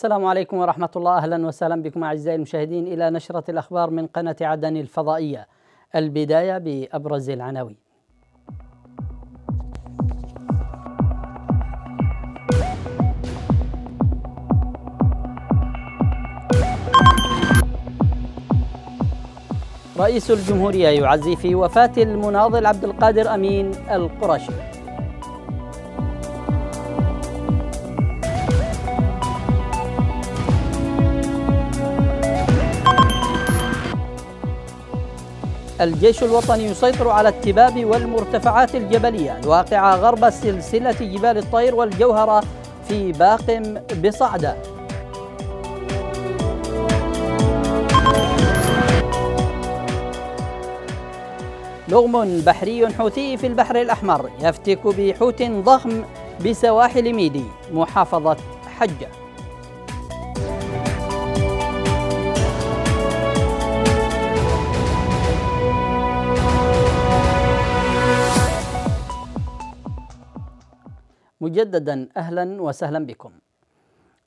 السلام عليكم ورحمة الله أهلا وسهلا بكم أعزائي المشاهدين إلى نشرة الأخبار من قناة عدن الفضائية البداية بأبرز العناوين رئيس الجمهورية يعزي في وفاة المناضل عبد القادر أمين القرشي الجيش الوطني يسيطر على التباب والمرتفعات الجبلية الواقعة غرب سلسلة جبال الطير والجوهرة في باقم بصعدة لغم بحري حوثي في البحر الأحمر يفتك بحوت ضخم بسواحل ميدي محافظة حجة مجددا اهلا وسهلا بكم.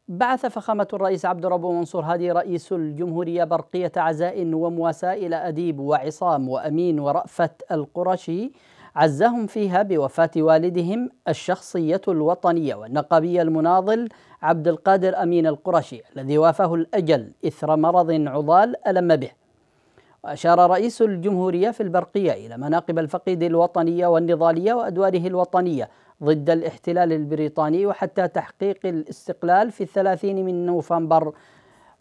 بعث فخامة الرئيس عبد الرب منصور هادي رئيس الجمهورية برقية عزاء ومواساة إلى أديب وعصام وأمين ورأفة القرشي عزهم فيها بوفاة والدهم الشخصية الوطنية والنقابي المناضل عبد القادر أمين القرشي الذي وافاه الأجل إثر مرض عضال ألم به وأشار رئيس الجمهورية في البرقية إلى مناقب الفقيد الوطنية والنضالية وأدواره الوطنية ضد الاحتلال البريطاني وحتى تحقيق الاستقلال في الثلاثين من نوفمبر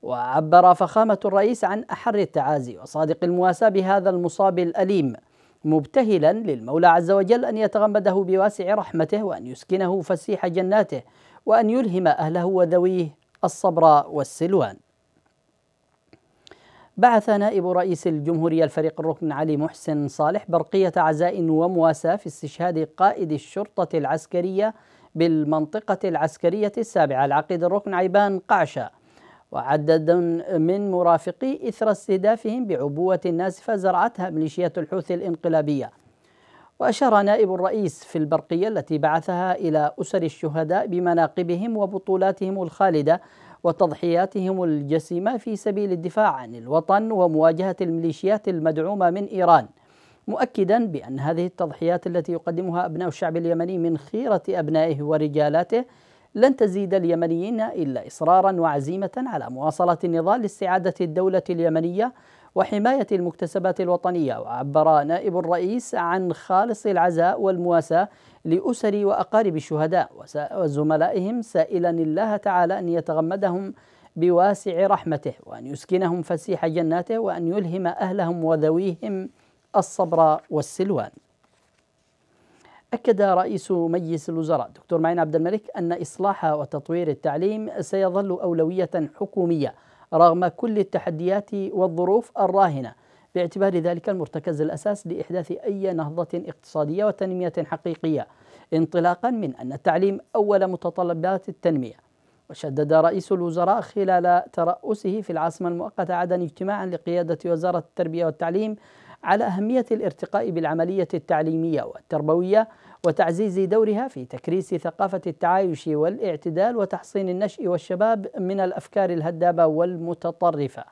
وعبر فخامة الرئيس عن أحر التعازي وصادق المواساة بهذا المصاب الأليم مبتهلا للمولى عز وجل أن يتغمده بواسع رحمته وأن يسكنه فسيح جناته وأن يلهم أهله وذويه الصبر والسلوان بعث نائب رئيس الجمهورية الفريق الركن علي محسن صالح برقية عزاء ومواساة في استشهاد قائد الشرطة العسكرية بالمنطقة العسكرية السابعة العقيد الركن عيبان قعشة وعدد من مرافقي إثر استهدافهم بعبوة نازفة زرعتها ميليشيات الحوثي الإنقلابية وأشار نائب الرئيس في البرقية التي بعثها إلى أسر الشهداء بمناقبهم وبطولاتهم الخالدة وتضحياتهم الجسيمة في سبيل الدفاع عن الوطن ومواجهة الميليشيات المدعومة من إيران مؤكدا بأن هذه التضحيات التي يقدمها أبناء الشعب اليمني من خيرة أبنائه ورجالاته لن تزيد اليمنيين إلا إصرارا وعزيمة على مواصلة النضال لاستعادة الدولة اليمنية وحماية المكتسبات الوطنية وعبر نائب الرئيس عن خالص العزاء والمواساة لأسر وأقارب الشهداء وزملائهم سائلا الله تعالى أن يتغمدهم بواسع رحمته وأن يسكنهم فسيح جناته وأن يلهم أهلهم وذويهم الصبر والسلوان أكد رئيس مجلس الوزراء دكتور معين عبد الملك أن إصلاح وتطوير التعليم سيظل أولوية حكومية رغم كل التحديات والظروف الراهنة باعتبار ذلك المرتكز الأساس لإحداث أي نهضة اقتصادية وتنمية حقيقية انطلاقا من أن التعليم أول متطلبات التنمية وشدد رئيس الوزراء خلال ترأسه في العاصمة المؤقتة عدن اجتماعا لقيادة وزارة التربية والتعليم على أهمية الارتقاء بالعملية التعليمية والتربوية وتعزيز دورها في تكريس ثقافة التعايش والاعتدال وتحصين النشء والشباب من الأفكار الهدابة والمتطرفة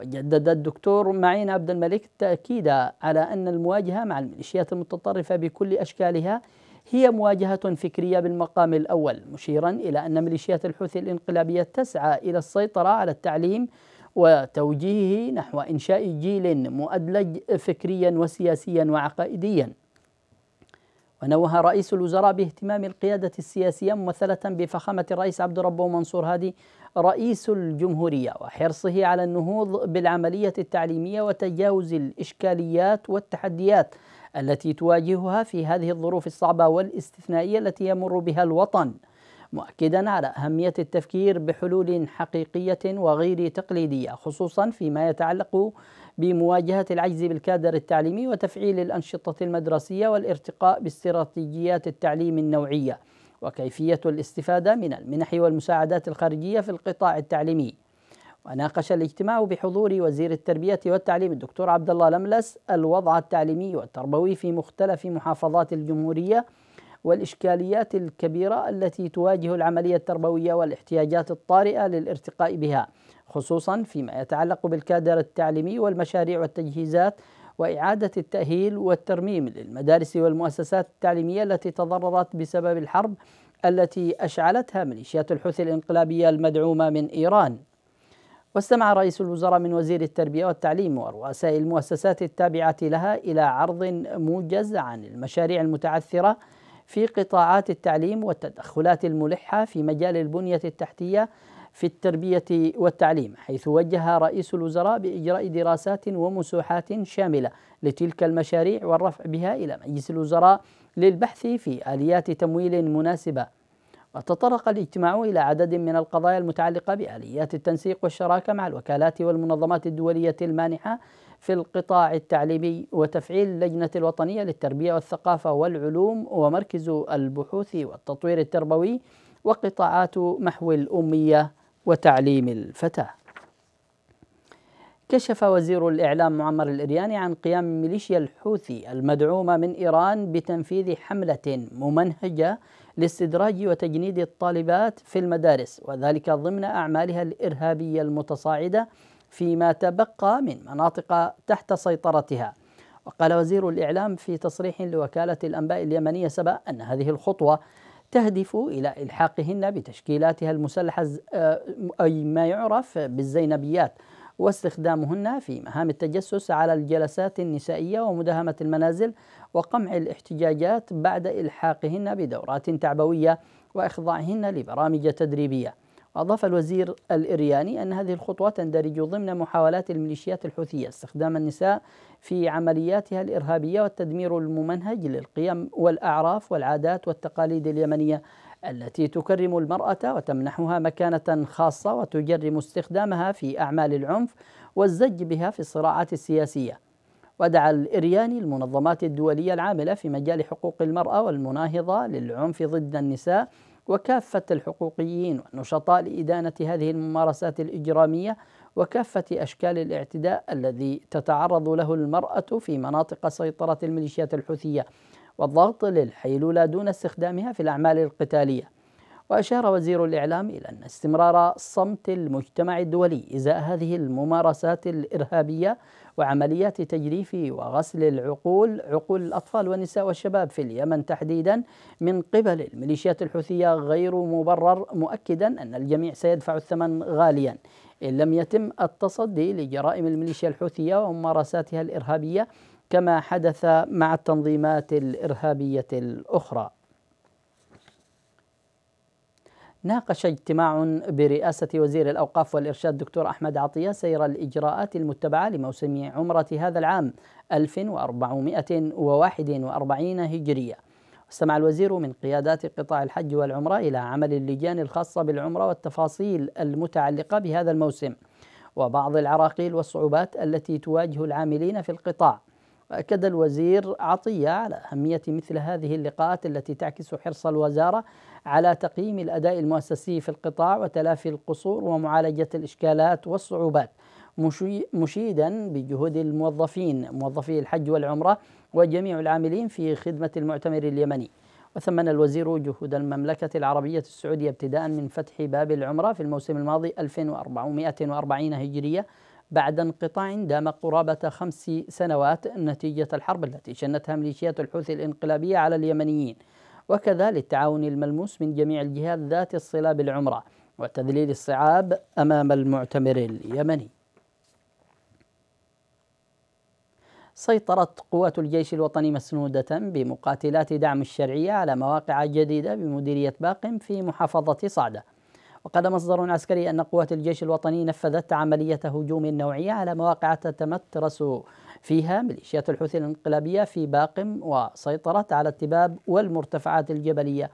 وجدد الدكتور معين عبد الملك التأكيد على أن المواجهة مع الميليشيات المتطرفة بكل أشكالها هي مواجهة فكرية بالمقام الأول مشيرا إلى أن ميليشيات الحوثي الانقلابية تسعى إلى السيطرة على التعليم وتوجيهه نحو إنشاء جيل مؤدلج فكريا وسياسيا وعقائديا ونوه رئيس الوزراء باهتمام القيادة السياسية ممثلة بفخامة الرئيس عبد ربه منصور هادي رئيس الجمهورية وحرصه على النهوض بالعملية التعليمية وتجاوز الإشكاليات والتحديات التي تواجهها في هذه الظروف الصعبة والاستثنائية التي يمر بها الوطن مؤكدا على أهمية التفكير بحلول حقيقية وغير تقليدية خصوصا فيما يتعلق بمواجهة العجز بالكادر التعليمي وتفعيل الأنشطة المدرسية والارتقاء باستراتيجيات التعليم النوعية وكيفية الاستفادة من المنح والمساعدات الخارجية في القطاع التعليمي وناقش الاجتماع بحضور وزير التربية والتعليم الدكتور عبد الله لملس الوضع التعليمي والتربوي في مختلف محافظات الجمهورية والإشكاليات الكبيرة التي تواجه العملية التربوية والاحتياجات الطارئة للارتقاء بها خصوصا فيما يتعلق بالكادر التعليمي والمشاريع والتجهيزات وإعادة التأهيل والترميم للمدارس والمؤسسات التعليمية التي تضررت بسبب الحرب التي أشعلتها ميليشيات الحوثي الإنقلابية المدعومة من إيران واستمع رئيس الوزراء من وزير التربية والتعليم ورؤساء المؤسسات التابعة لها إلى عرض موجز عن المشاريع المتعثرة في قطاعات التعليم والتدخلات الملحة في مجال البنية التحتية في التربية والتعليم حيث وجه رئيس الوزراء بإجراء دراسات ومسوحات شاملة لتلك المشاريع والرفع بها إلى مجلس الوزراء للبحث في آليات تمويل مناسبة وتطرق الاجتماع إلى عدد من القضايا المتعلقة بآليات التنسيق والشراكة مع الوكالات والمنظمات الدولية المانحة في القطاع التعليمي وتفعيل اللجنة الوطنية للتربية والثقافة والعلوم ومركز البحوث والتطوير التربوي وقطاعات محو الأمية وتعليم الفتاة كشف وزير الإعلام معمر الإرياني عن قيام ميليشيا الحوثي المدعومة من إيران بتنفيذ حملة ممنهجة لاستدراج وتجنيد الطالبات في المدارس وذلك ضمن أعمالها الإرهابية المتصاعدة فيما تبقى من مناطق تحت سيطرتها وقال وزير الإعلام في تصريح لوكالة الأنباء اليمنية سبأ أن هذه الخطوة تهدف إلى إلحاقهن بتشكيلاتها المسلحة آه، أي ما يعرف بالزينبيات واستخدامهن في مهام التجسس على الجلسات النسائية ومداهمة المنازل وقمع الاحتجاجات بعد إلحاقهن بدورات تعبوية وإخضاعهن لبرامج تدريبية أضاف الوزير الإرياني أن هذه الخطوة تندرج ضمن محاولات الميليشيات الحوثية استخدام النساء في عملياتها الارهابيه والتدمير الممنهج للقيم والاعراف والعادات والتقاليد اليمنيه التي تكرم المراه وتمنحها مكانه خاصه وتجرم استخدامها في اعمال العنف والزج بها في الصراعات السياسيه. ودعا الإرياني المنظمات الدولية العاملة في مجال حقوق المرأة والمناهضة للعنف ضد النساء وكافة الحقوقيين والنشطاء لإدانة هذه الممارسات الإجرامية وكافة أشكال الاعتداء الذي تتعرض له المرأة في مناطق سيطرة الميليشيات الحوثية والضغط للحيلولة دون استخدامها في الأعمال القتالية وأشار وزير الإعلام إلى أن استمرار صمت المجتمع الدولي إزاء هذه الممارسات الإرهابية وعمليات تجريف وغسل العقول عقول الأطفال والنساء والشباب في اليمن تحديدا من قبل الميليشيات الحوثية غير مبرر مؤكدا أن الجميع سيدفع الثمن غاليا إن لم يتم التصدي لجرائم الميليشيا الحوثية وممارساتها الإرهابية كما حدث مع التنظيمات الإرهابية الأخرى ناقش اجتماع برئاسة وزير الأوقاف والإرشاد دكتور أحمد عطية سير الإجراءات المتبعة لموسم عمرة هذا العام 1441 هجرية استمع الوزير من قيادات قطاع الحج والعمرة إلى عمل اللجان الخاصة بالعمرة والتفاصيل المتعلقة بهذا الموسم وبعض العراقيل والصعوبات التي تواجه العاملين في القطاع وأكد الوزير عطية على أهمية مثل هذه اللقاءات التي تعكس حرص الوزارة على تقييم الأداء المؤسسي في القطاع وتلافي القصور ومعالجة الإشكالات والصعوبات مشيدا بجهود الموظفين موظفي الحج والعمرة وجميع العاملين في خدمة المعتمر اليمني وثمن الوزير جهود المملكة العربية السعودية ابتداء من فتح باب العمرة في الموسم الماضي 1440 هجرية بعد انقطاع دام قرابة خمس سنوات نتيجة الحرب التي شنتها ميليشيات الحوثي الانقلابية على اليمنيين وكذا للتعاون الملموس من جميع الجهات ذات الصلة بالعمرة وتذليل الصعاب أمام المعتمر اليمني سيطرت قوات الجيش الوطني مسنودة بمقاتلات دعم الشرعية على مواقع جديدة بمديرية باقم في محافظة صعدة وقال مصدر عسكري أن قوات الجيش الوطني نفذت عملية هجوم نوعية على مواقع تتمترس فيها ميليشيات الحوثي الانقلابية في باقم وسيطرت على التباب والمرتفعات الجبلية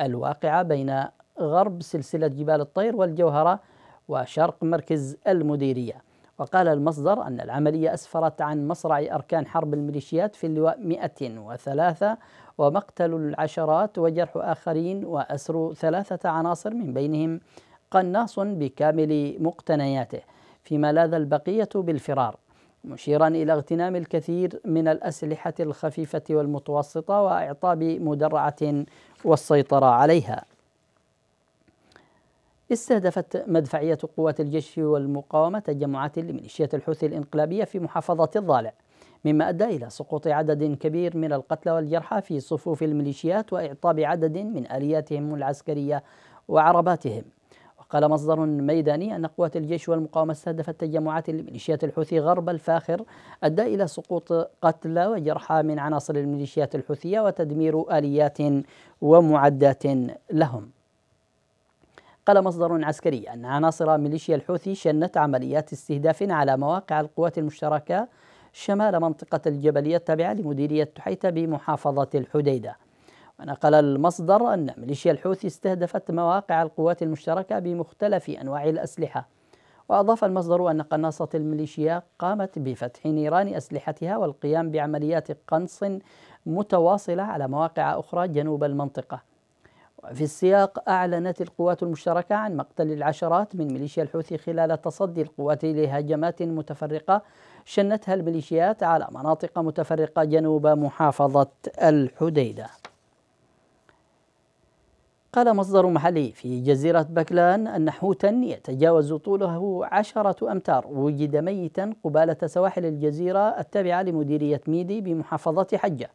الواقعة بين غرب سلسلة جبال الطير والجوهرة وشرق مركز المديريه وقال المصدر أن العملية أسفرت عن مصرع أركان حرب الميليشيات في اللواء 103 ومقتل العشرات وجرح آخرين وأسر ثلاثة عناصر من بينهم قناص بكامل مقتنياته فيما لاذ البقية بالفرار مشيرا إلى اغتنام الكثير من الأسلحة الخفيفة والمتوسطة وإعطاب مدرعة والسيطرة عليها استهدفت مدفعية قوات الجيش والمقاومة تجمعات لميليشيات الحوثي الإنقلابية في محافظة الضالع مما أدى إلى سقوط عدد كبير من القتلى والجرحى في صفوف الميليشيات وإعطاب عدد من آلياتهم العسكرية وعرباتهم قال مصدر ميداني أن قوات الجيش والمقاومة استهدفت تجمعات لميليشيات الحوثي غرب الفاخر أدى إلى سقوط قتلى وجرحى من عناصر الميليشيات الحوثية وتدمير آليات ومعدات لهم قال مصدر عسكري أن عناصر ميليشيا الحوثي شنت عمليات استهداف على مواقع القوات المشتركة شمال منطقة الجبلية التابعة لمديرية تحيتة بمحافظة الحديدة ونقل المصدر أن ميليشيا الحوثي استهدفت مواقع القوات المشتركة بمختلف أنواع الأسلحة وأضاف المصدر أن قناصة الميليشيا قامت بفتح نيران أسلحتها والقيام بعمليات قنص متواصلة على مواقع أخرى جنوب المنطقة في السياق أعلنت القوات المشتركة عن مقتل العشرات من ميليشيا الحوثي خلال تصدي القوات لهجمات متفرقة شنتها الميليشيات على مناطق متفرقة جنوب محافظة الحديدة. قال مصدر محلي في جزيرة بكلان أن حوتا يتجاوز طوله عشرة أمتار وجد ميتا قبالة سواحل الجزيرة التابعة لمديرية ميدي بمحافظة حجة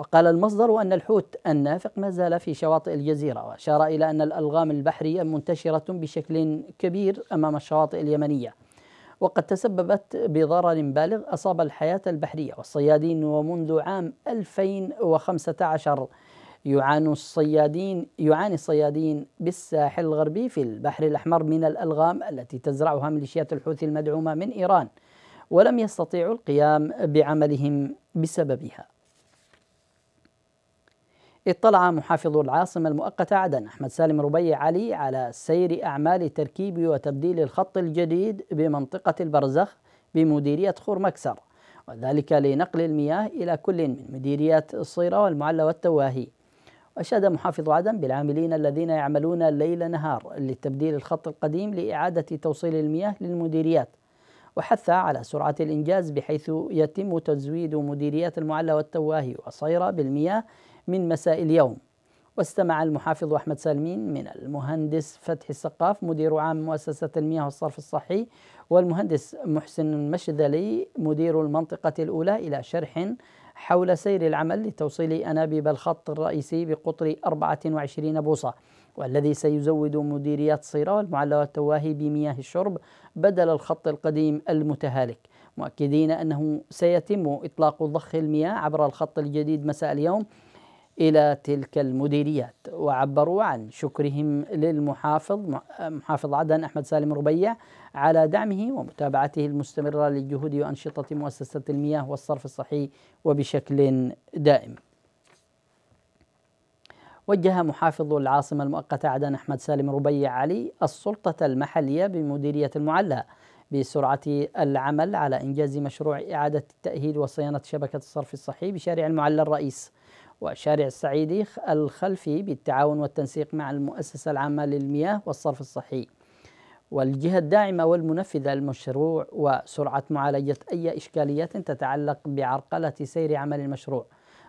وقال المصدر أن الحوت النافق ما زال في شواطئ الجزيرة وأشار إلى أن الألغام البحرية منتشرة بشكل كبير أمام الشواطئ اليمنية وقد تسببت بضرر بالغ أصاب الحياة البحرية والصيادين ومنذ عام 2015 يعاني الصيادين يعاني الصيادين بالساحل الغربي في البحر الأحمر من الألغام التي تزرعها ميليشيات الحوثي المدعومة من إيران ولم يستطيعوا القيام بعملهم بسببها اطلع محافظ العاصمة المؤقتة عدن أحمد سالم ربيع علي على سير أعمال تركيب وتبديل الخط الجديد بمنطقة البرزخ بمديرية خور مكسر وذلك لنقل المياه إلى كل من مديريات الصيرة والمعلى والتواهي أشاد محافظ عدن بالعاملين الذين يعملون ليل نهار لتبديل الخط القديم لإعادة توصيل المياه للمديريات وحث على سرعة الإنجاز بحيث يتم تزويد مديريات المعلى والتواهي وصيرة بالمياه من مساء اليوم واستمع المحافظ أحمد سالمين من المهندس فتحي السقاف مدير عام مؤسسة المياه والصرف الصحي والمهندس محسن المشذلي مدير المنطقة الأولى إلى شرح حول سير العمل لتوصيل أنابيب الخط الرئيسي بقطر 24 بوصة والذي سيزود مديريات صيرة والمعلى والتواهي بمياه الشرب بدل الخط القديم المتهالك مؤكدين أنه سيتم إطلاق ضخ المياه عبر الخط الجديد مساء اليوم الى تلك المديريات وعبروا عن شكرهم للمحافظ محافظ عدن احمد سالم ربيع على دعمه ومتابعته المستمره للجهود وانشطه مؤسسه المياه والصرف الصحي وبشكل دائم. وجه محافظ العاصمه المؤقته عدن احمد سالم ربيع علي السلطه المحليه بمديريه المعلى بسرعة العمل على إنجاز مشروع إعادة التأهيل وصيانة شبكة الصرف الصحي بشارع المعلى الرئيس وشارع السعيدي الخلفي بالتعاون والتنسيق مع المؤسسة العامة للمياه والصرف الصحي والجهة الداعمة والمنفذة للمشروع وسرعة معالجة أي إشكاليات تتعلق بعرقلة سير عمل المشروع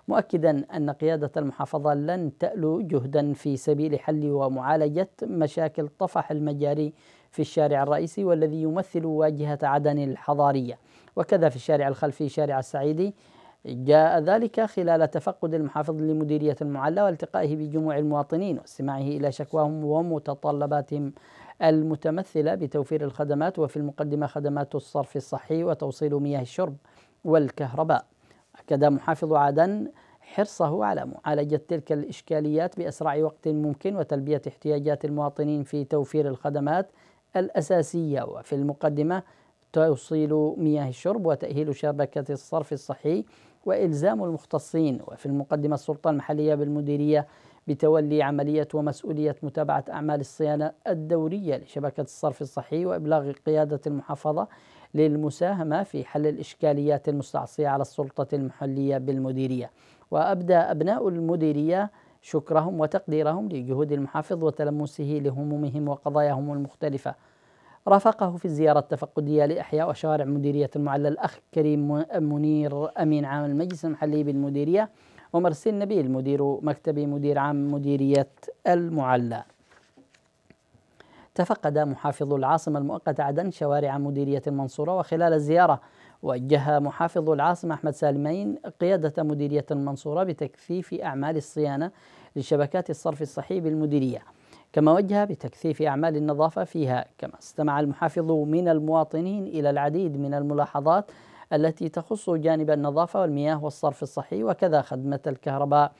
مؤكدا أن قيادة المحافظة لن تألو جهدا في سبيل حل ومعالجة مشاكل طفح المجاري في الشارع الرئيسي والذي يمثل واجهة عدن الحضارية وكذا في الشارع الخلفي شارع السعيدي جاء ذلك خلال تفقد المحافظ لمديرية المعلة والتقائه بجموع المواطنين واستماعه إلى شكواهم ومتطلباتهم المتمثلة بتوفير الخدمات وفي المقدمة خدمات الصرف الصحي وتوصيل مياه الشرب والكهرباء أكد محافظ عدن حرصه على معالجة تلك الإشكاليات بأسرع وقت ممكن وتلبية احتياجات المواطنين في توفير الخدمات الأساسية وفي المقدمة توصيل مياه الشرب وتأهيل شبكة الصرف الصحي وإلزام المختصين وفي المقدمة السلطة المحلية بالمديرية بتولي عملية ومسؤولية متابعة أعمال الصيانة الدورية لشبكة الصرف الصحي وإبلاغ قيادة المحافظة للمساهمة في حل الإشكاليات المستعصية على السلطة المحلية بالمديرية وأبدى أبناء المديرية شكرهم وتقديرهم لجهود المحافظ وتلمسه لهمومهم وقضاياهم المختلفة رافقه في الزيارة التفقدية لإحياء وشوارع مديرية المعلى الأخ كريم منير أمين عام المجلس المحلي بالمديرية ومرسيل نبيل مدير مكتب مدير عام مديرية المعلى تفقد محافظ العاصمة المؤقتة عدن شوارع مديرية المنصورة وخلال الزيارة وجه محافظ العاصمة أحمد سالمين قيادة مديرية المنصورة بتكثيف أعمال الصيانة لشبكات الصرف الصحي بالمديرية كما وجه بتكثيف أعمال النظافة فيها كما استمع المحافظ من المواطنين إلى العديد من الملاحظات التي تخص جانب النظافة والمياه والصرف الصحي وكذا خدمة الكهرباء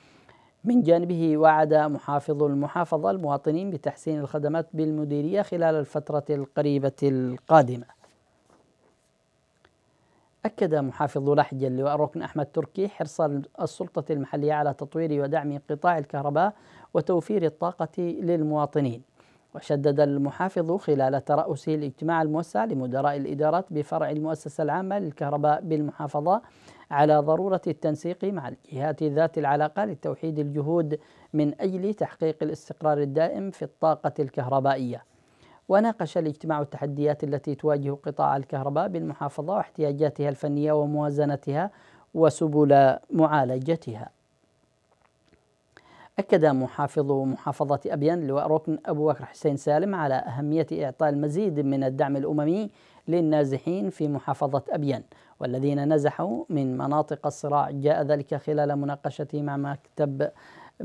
من جانبه وعد محافظ المحافظة المواطنين بتحسين الخدمات بالمديرية خلال الفترة القريبة القادمة أكد محافظ لحج اللواء ركن أحمد تركي حرص السلطة المحلية على تطوير ودعم قطاع الكهرباء وتوفير الطاقة للمواطنين وشدد المحافظ خلال ترأسه الاجتماع الموسع لمدراء الإدارات بفرع المؤسسة العامة للكهرباء بالمحافظة على ضرورة التنسيق مع الجهات ذات العلاقة لتوحيد الجهود من أجل تحقيق الاستقرار الدائم في الطاقة الكهربائية وناقش الاجتماع التحديات التي تواجه قطاع الكهرباء بالمحافظة واحتياجاتها الفنية وموازنتها وسبل معالجتها أكد محافظ محافظة أبيان لواء ركن أبو بكر حسين سالم على أهمية إعطاء المزيد من الدعم الأممي للنازحين في محافظة أبيان والذين نزحوا من مناطق الصراع جاء ذلك خلال مناقشته مع مكتب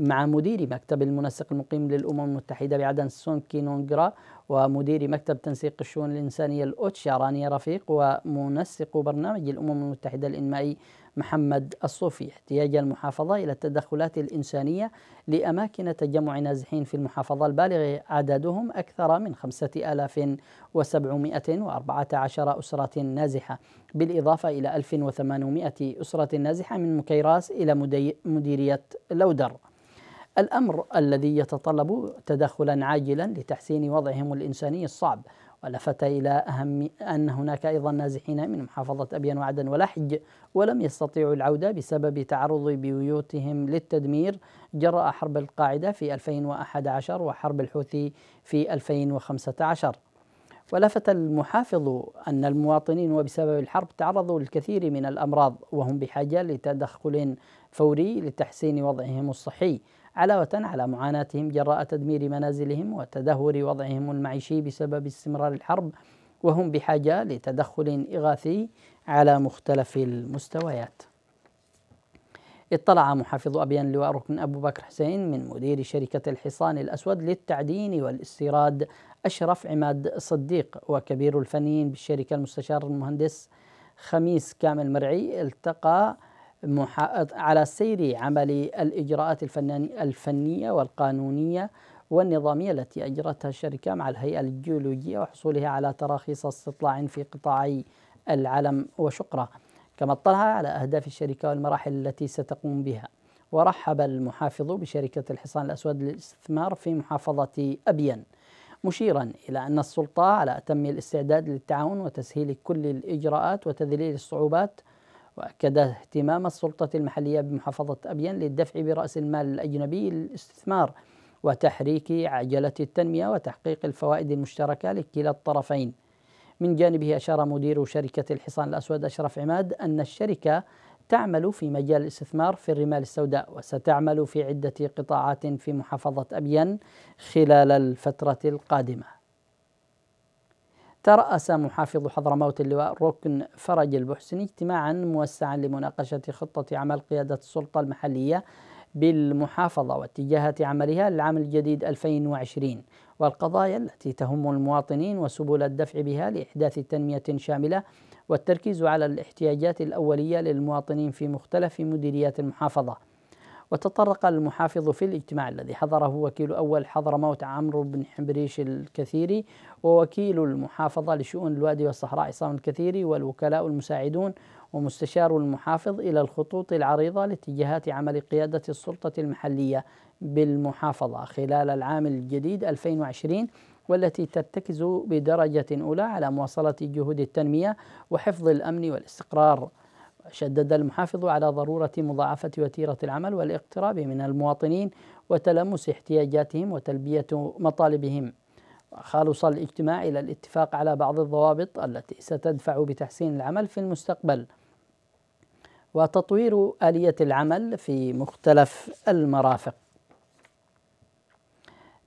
مع مدير مكتب المنسق المقيم للأمم المتحدة بعدن سون كينونغرا ومدير مكتب تنسيق الشؤون الإنسانية الأوتشا رانيا رفيق ومنسق برنامج الأمم المتحدة الإنمائي محمد الصوفي احتياج المحافظة إلى التدخلات الإنسانية لأماكن تجمع نازحين في المحافظة البالغ عددهم أكثر من 5714 أسرة نازحة بالإضافة إلى 1800 أسرة نازحة من مكيراس إلى مديرية لودر الأمر الذي يتطلب تدخلا عاجلا لتحسين وضعهم الإنساني الصعب ولفت إلى أهم أن هناك أيضا نازحين من محافظة أبيان وعدن ولحج ولم يستطيعوا العودة بسبب تعرض بيوتهم للتدمير جراء حرب القاعدة في 2011 وحرب الحوثي في 2015 ولفت المحافظ أن المواطنين وبسبب الحرب تعرضوا للكثير من الأمراض وهم بحاجة لتدخل فوري لتحسين وضعهم الصحي علاوة على معاناتهم جراء تدمير منازلهم وتدهور وضعهم المعيشي بسبب استمرار الحرب وهم بحاجة لتدخل إغاثي على مختلف المستويات. اطلع محافظ أبيان لواء ركن أبو بكر حسين من مدير شركة الحصان الأسود للتعدين والاستيراد أشرف عماد صديق وكبير الفنيين بالشركة المستشار المهندس خميس كامل مرعي التقى على سير عمل الإجراءات الفنية والقانونية والنظامية التي أجرتها الشركة مع الهيئة الجيولوجية وحصولها على تراخيص استطلاع في قطاعي العلم وشقرة كما اطلع على أهداف الشركة والمراحل التي ستقوم بها ورحب المحافظ بشركة الحصان الأسود للاستثمار في محافظة أبين مشيرا إلى أن السلطة على أتم الاستعداد للتعاون وتسهيل كل الإجراءات وتذليل الصعوبات وأكد اهتمام السلطة المحلية بمحافظة أبين للدفع برأس المال الأجنبي للاستثمار وتحريك عجلة التنمية وتحقيق الفوائد المشتركة لكلا الطرفين. من جانبه أشار مدير شركة الحصان الأسود أشرف عماد أن الشركة تعمل في مجال الاستثمار في الرمال السوداء وستعمل في عدة قطاعات في محافظة أبين خلال الفترة القادمة. ترأس محافظ حضرموت اللواء ركن فرج البحسني اجتماعا موسعا لمناقشة خطة عمل قيادة السلطة المحلية بالمحافظة واتجاهات عملها للعام الجديد 2020 والقضايا التي تهم المواطنين وسبل الدفع بها لإحداث تنمية شاملة والتركيز على الاحتياجات الأولية للمواطنين في مختلف مديريات المحافظة وتطرق المحافظ في الاجتماع الذي حضره وكيل أول حضرموت عمرو بن حبريش الكثيري ووكيل المحافظة لشؤون الوادي والصحراء عصام الكثيري والوكلاء المساعدون ومستشار المحافظ إلى الخطوط العريضة لاتجاهات عمل قيادة السلطة المحلية بالمحافظة خلال العام الجديد 2020 والتي ترتكز بدرجة أولى على مواصلة جهود التنمية وحفظ الأمن والاستقرار شدد المحافظ على ضرورة مضاعفة وتيرة العمل والاقتراب من المواطنين وتلمس احتياجاتهم وتلبية مطالبهم خالص الاجتماع إلى الاتفاق على بعض الضوابط التي ستدفع بتحسين العمل في المستقبل وتطوير آلية العمل في مختلف المرافق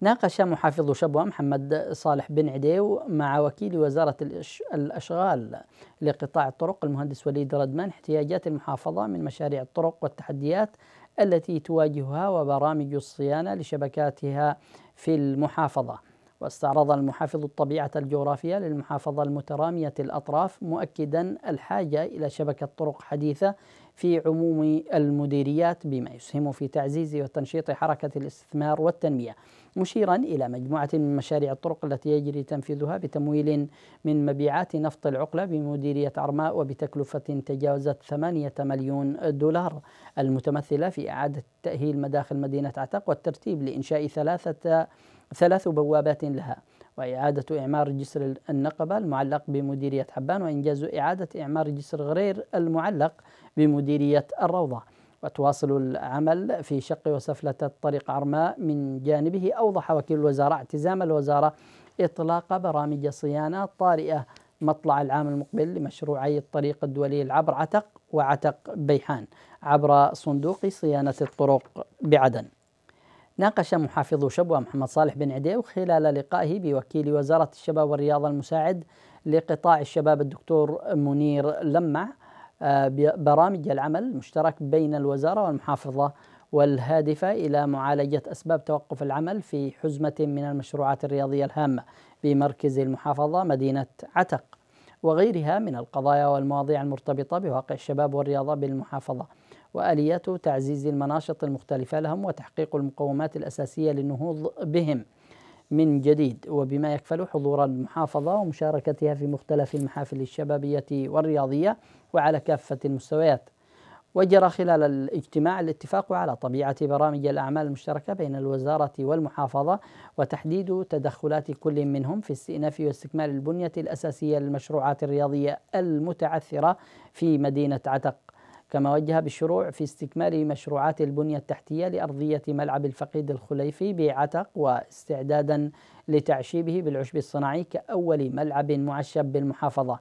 ناقش محافظ شبوة محمد صالح بن عديو مع وكيل وزارة الأشغال لقطاع الطرق المهندس وليد ردمان احتياجات المحافظة من مشاريع الطرق والتحديات التي تواجهها وبرامج الصيانة لشبكاتها في المحافظة واستعرض المحافظ الطبيعة الجغرافية للمحافظة المترامية الأطراف مؤكدا الحاجة إلى شبكة طرق حديثة في عموم المديريات بما يسهم في تعزيز وتنشيط حركة الاستثمار والتنمية مشيرا إلى مجموعة من مشاريع الطرق التي يجري تنفيذها بتمويل من مبيعات نفط العقلة بمديرية عرماء وبتكلفة تجاوزت 8 مليون دولار المتمثلة في إعادة تأهيل مداخل مدينة عتق والترتيب لإنشاء ثلاثة ثلاث بوابات لها وإعادة إعمار جسر النقبة المعلق بمديرية حبان وإنجاز إعادة إعمار جسر غرير المعلق بمديرية الروضة وتواصل العمل في شق وسفلة الطريق عرماء من جانبه أوضح وكيل الوزارة اعتزام الوزارة إطلاق برامج صيانة طارئة مطلع العام المقبل لمشروعي الطريق الدولي العبر عتق وعتق بيحان عبر صندوق صيانة الطرق بعدن ناقش محافظ شبوة محمد صالح بن عديو خلال لقائه بوكيل وزارة الشباب والرياضة المساعد لقطاع الشباب الدكتور منير لمع آه، برامج العمل المشترك بين الوزارة والمحافظة والهادفة إلى معالجة أسباب توقف العمل في حزمة من المشروعات الرياضية الهامة بمركز المحافظة مدينة عتق وغيرها من القضايا والمواضيع المرتبطة بواقع الشباب والرياضة بالمحافظة وآليات تعزيز المناشط المختلفة لهم وتحقيق المقومات الأساسية للنهوض بهم من جديد وبما يكفل حضور المحافظة ومشاركتها في مختلف المحافل الشبابية والرياضية وعلى كافة المستويات وجرى خلال الاجتماع الاتفاق على طبيعة برامج الأعمال المشتركة بين الوزارة والمحافظة وتحديد تدخلات كل منهم في استئناف واستكمال البنية الأساسية للمشروعات الرياضية المتعثرة في مدينة عتق كما وجه بالشروع في استكمال مشروعات البنية التحتية لأرضية ملعب الفقيد الخليفي بعتق واستعدادا لتعشيبه بالعشب الصناعي كأول ملعب معشب بالمحافظة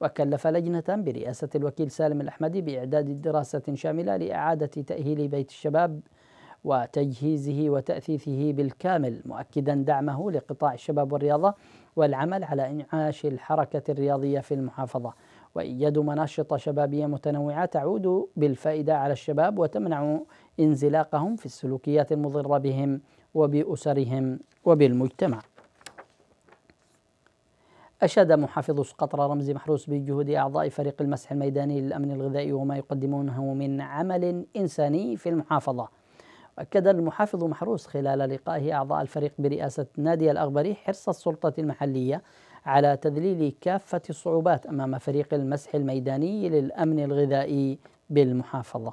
وكلف لجنة برئاسة الوكيل سالم الأحمدي بإعداد دراسة شاملة لإعادة تأهيل بيت الشباب وتجهيزه وتأثيثه بالكامل مؤكدا دعمه لقطاع الشباب والرياضة والعمل على إنعاش الحركة الرياضية في المحافظة وإيجاد مناشط شبابية متنوعة تعود بالفائدة على الشباب وتمنع انزلاقهم في السلوكيات المضرة بهم وبأسرهم وبالمجتمع. أشاد محافظ سقطرى رمزي محروس بجهود أعضاء فريق المسح الميداني للأمن الغذائي وما يقدمونه من عمل إنساني في المحافظة أكد المحافظ محروس خلال لقائه أعضاء الفريق برئاسة نادي الأغبري حرص السلطة المحلية على تذليل كافة الصعوبات أمام فريق المسح الميداني للأمن الغذائي بالمحافظة.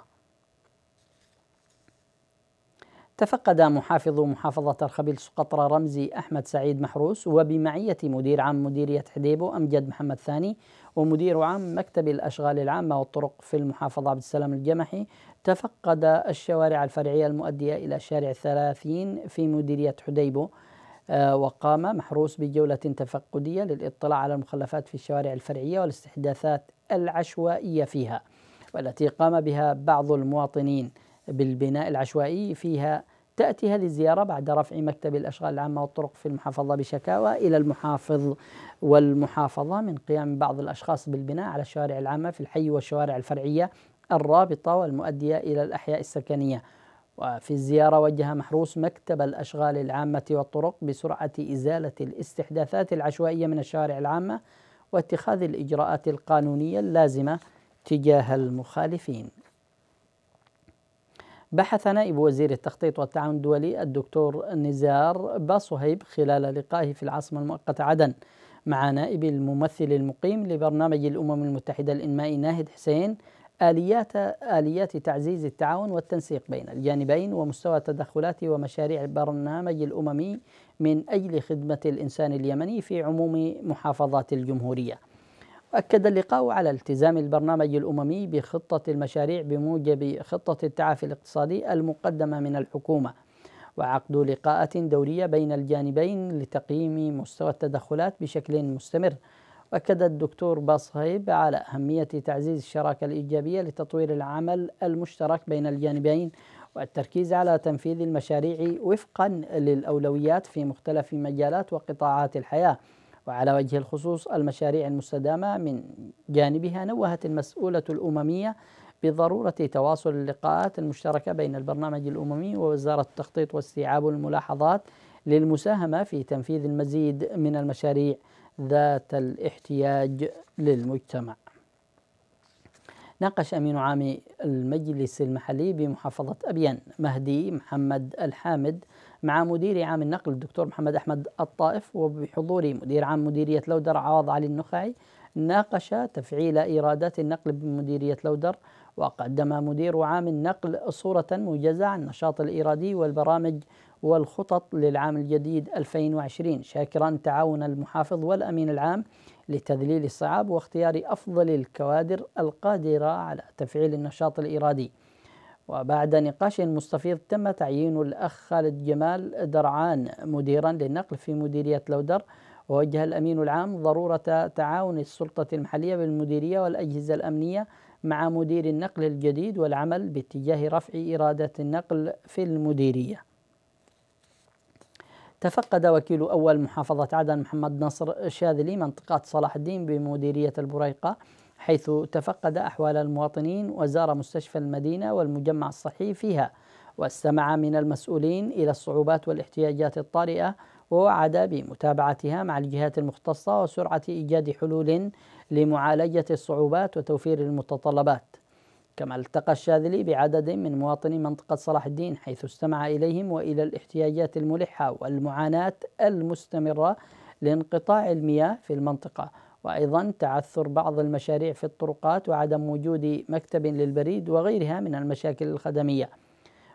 تفقد محافظ محافظة الخبيل سقطرى رمزي أحمد سعيد محروس وبمعية مدير عام مديرية حديبو أمجد محمد ثاني ومدير عام مكتب الأشغال العامة والطرق في المحافظة عبد السلام الجمحي تفقد الشوارع الفرعية المؤدية إلى شارع الثلاثين في مديرية حديبو آه، وقام محروس بجولة تفقدية للاطلاع على المخلفات في الشوارع الفرعية والاستحداثات العشوائية فيها والتي قام بها بعض المواطنين بالبناء العشوائي فيها تأتي هذه الزيارة بعد رفع مكتب الأشغال العامة والطرق في المحافظة بشكاوى إلى المحافظ والمحافظة من قيام بعض الأشخاص بالبناء على الشوارع العامة في الحي والشوارع الفرعية الرابطة والمؤدية إلى الأحياء السكنية وفي الزيارة وجه محروس مكتب الأشغال العامة والطرق بسرعة إزالة الاستحداثات العشوائية من الشوارع العامة واتخاذ الإجراءات القانونية اللازمة تجاه المخالفين. بحث نائب وزير التخطيط والتعاون الدولي الدكتور نزار باصهيب خلال لقائه في العاصمة المؤقتة عدن مع نائب الممثل المقيم لبرنامج الأمم المتحدة الإنمائي ناهد حسين آليات آليات تعزيز التعاون والتنسيق بين الجانبين ومستوى التدخلات ومشاريع البرنامج الأممي من أجل خدمة الإنسان اليمني في عموم محافظات الجمهورية. أكد اللقاء على التزام البرنامج الأممي بخطة المشاريع بموجب خطة التعافي الاقتصادي المقدمة من الحكومة. وعقد لقاءات دورية بين الجانبين لتقييم مستوى التدخلات بشكل مستمر. واكد الدكتور باصهيب على اهميه تعزيز الشراكه الايجابيه لتطوير العمل المشترك بين الجانبين والتركيز على تنفيذ المشاريع وفقا للاولويات في مختلف مجالات وقطاعات الحياه وعلى وجه الخصوص المشاريع المستدامه من جانبها نوهت المسؤوله الامميه بضروره تواصل اللقاءات المشتركه بين البرنامج الاممي ووزاره التخطيط واستيعاب الملاحظات للمساهمه في تنفيذ المزيد من المشاريع ذات الاحتياج للمجتمع ناقش أمين عام المجلس المحلي بمحافظة أبيان مهدي محمد الحامد مع مدير عام النقل الدكتور محمد أحمد الطائف وبحضور مدير عام مديرية لودر عوض علي النخعي ناقش تفعيل إيرادات النقل بمديرية لودر وقدم مدير عام النقل صورة موجزة عن النشاط الإيرادي والبرامج والخطط للعام الجديد 2020 شاكرا تعاون المحافظ والأمين العام لتذليل الصعاب واختيار أفضل الكوادر القادرة على تفعيل النشاط الإرادي وبعد نقاش مستفيض تم تعيين الأخ خالد جمال درعان مديرا للنقل في مديرية لودر ووجه الأمين العام ضرورة تعاون السلطة المحلية بالمديرية والأجهزة الأمنية مع مدير النقل الجديد والعمل باتجاه رفع إرادة النقل في المديرية تفقد وكيل أول محافظة عدن محمد نصر شاذلي منطقة صلاح الدين بمديرية البريقة حيث تفقد أحوال المواطنين وزار مستشفى المدينة والمجمع الصحي فيها واستمع من المسؤولين إلى الصعوبات والاحتياجات الطارئة ووعد بمتابعتها مع الجهات المختصة وسرعة إيجاد حلول لمعالجة الصعوبات وتوفير المتطلبات كما التقى الشاذلي بعدد من مواطني منطقة صلاح الدين حيث استمع إليهم وإلى الاحتياجات الملحة والمعاناة المستمرة لانقطاع المياه في المنطقة وأيضا تعثر بعض المشاريع في الطرقات وعدم وجود مكتب للبريد وغيرها من المشاكل الخدمية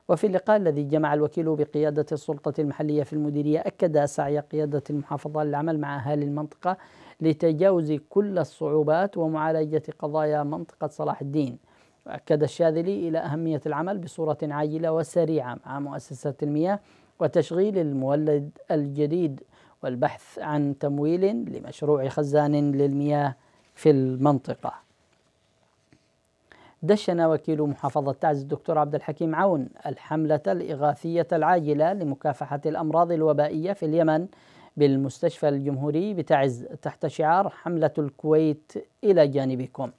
وفي اللقاء الذي جمع الوكيل بقيادة السلطة المحلية في المديرية أكد سعي قيادة المحافظة للعمل مع أهالي المنطقة لتجاوز كل الصعوبات ومعالجة قضايا منطقة صلاح الدين أكد الشاذلي إلى أهمية العمل بصورة عاجلة وسريعة مع مؤسسات المياه وتشغيل المولد الجديد والبحث عن تمويل لمشروع خزان للمياه في المنطقة. دشن وكيل محافظة تعز الدكتور عبد الحكيم عون الحملة الإغاثية العاجلة لمكافحة الأمراض الوبائية في اليمن بالمستشفى الجمهوري بتعز تحت شعار حملة الكويت إلى جانبكم.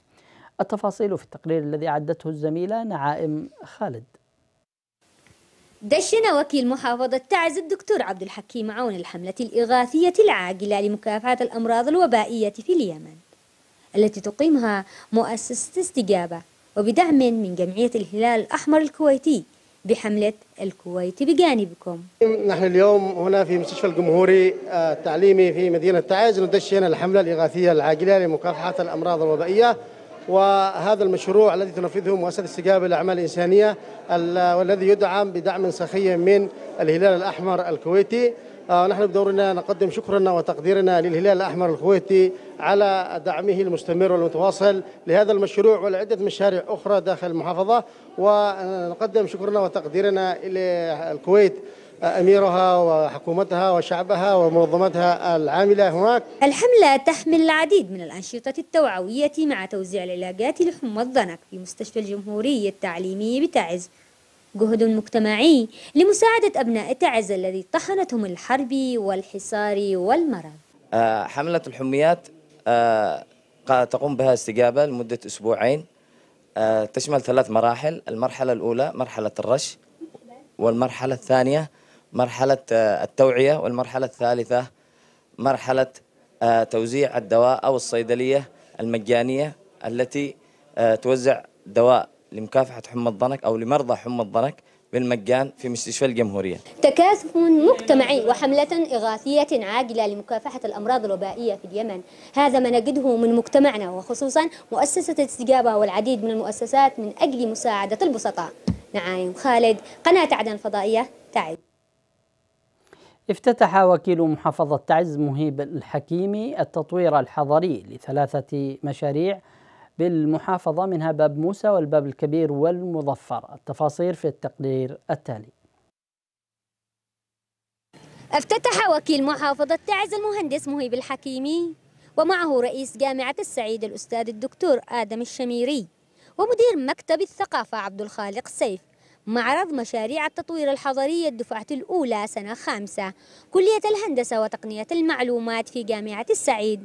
التفاصيل في التقرير الذي أعدته الزميلة نعائم خالد دشن وكيل محافظة تعز الدكتور عبد الحكيم عون الحملة الإغاثية العاجلة لمكافحة الأمراض الوبائية في اليمن التي تقيمها مؤسسة استجابة وبدعم من جمعية الهلال الأحمر الكويتي بحملة الكويت بجانبكم نحن اليوم هنا في مستشفى الجمهوري آه، التعليمي في مدينة تعز ندشن الحملة الإغاثية العاجلة لمكافحة الأمراض الوبائية وهذا المشروع الذي تنفذه مؤسسة استجابة للأعمال الإنسانية والذي يدعم بدعم سخي من الهلال الأحمر الكويتي آه، نحن بدورنا نقدم شكرنا وتقديرنا للهلال الأحمر الكويتي على دعمه المستمر والمتواصل لهذا المشروع ولعدة مشاريع أخرى داخل المحافظة ونقدم شكرنا وتقديرنا للكويت أميرها وحكومتها وشعبها ومنظمتها العاملة هناك الحملة تحمل العديد من الأنشطة التوعوية مع توزيع العلاجات لحمى الضنك في مستشفى الجمهورية التعليمي بتعز جهد مجتمعي لمساعدة أبناء تعز الذي طحنتهم الحرب والحصار والمرض آه، حملة الحميات آه، تقوم بها استجابة لمدة أسبوعين آه، تشمل ثلاث مراحل المرحلة الأولى مرحلة الرش والمرحلة الثانية مرحلة آه، التوعية والمرحلة الثالثة مرحلة آه، توزيع الدواء أو الصيدلية المجانية التي آه، توزع دواء لمكافحة حمى الضنك أو لمرضى حمى الضنك بالمجان في مستشفى الجمهورية تكاثف مجتمعي وحملة إغاثية عاجلة لمكافحة الأمراض الوبائية في اليمن هذا ما نجده من مجتمعنا وخصوصا مؤسسة استجابة والعديد من المؤسسات من أجل مساعدة البسطاء نعايم خالد قناة عدن فضائية تعد افتتح وكيل محافظة تعز مهيب الحكيمي التطوير الحضري لثلاثة مشاريع بالمحافظة منها باب موسى والباب الكبير والمظفر التفاصيل في التقرير التالي افتتح وكيل محافظة تعز المهندس مهيب الحكيمي ومعه رئيس جامعة السعيد الأستاذ الدكتور آدم الشميري ومدير مكتب الثقافة عبد الخالق سيف معرض مشاريع التطوير الحضري الدفعة الأولى سنة خامسة كلية الهندسة وتقنية المعلومات في جامعة السعيد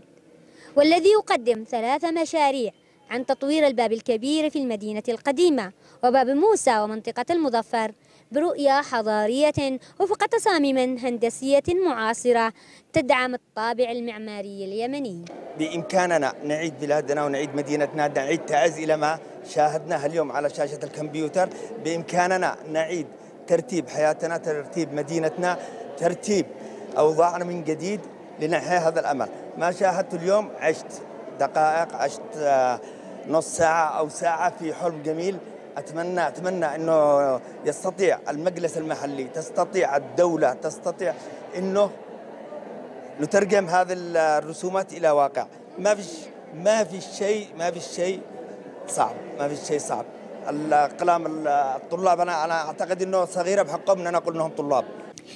والذي يقدم ثلاث مشاريع عن تطوير الباب الكبير في المدينة القديمة وباب موسى ومنطقة المظفر برؤية حضارية وفق تصاميم هندسية معاصرة تدعم الطابع المعماري اليمني بإمكاننا نعيد بلادنا ونعيد مدينتنا نعيد تعز إلى ما شاهدناه اليوم على شاشة الكمبيوتر بإمكاننا نعيد ترتيب حياتنا ترتيب مدينتنا ترتيب أوضاعنا من جديد لنحيا هذا الأمل ما شاهدت اليوم عشت دقائق عشت آه، نص ساعة أو ساعة في حلم جميل اتمنى اتمنى انه يستطيع المجلس المحلي تستطيع الدوله تستطيع انه نترجم هذه الرسومات الى واقع ما فيش ما في شيء ما في شيء صعب ما في شيء صعب الاقلام الطلاب انا انا اعتقد انه صغيره بحقهم ان انا اقول انهم طلاب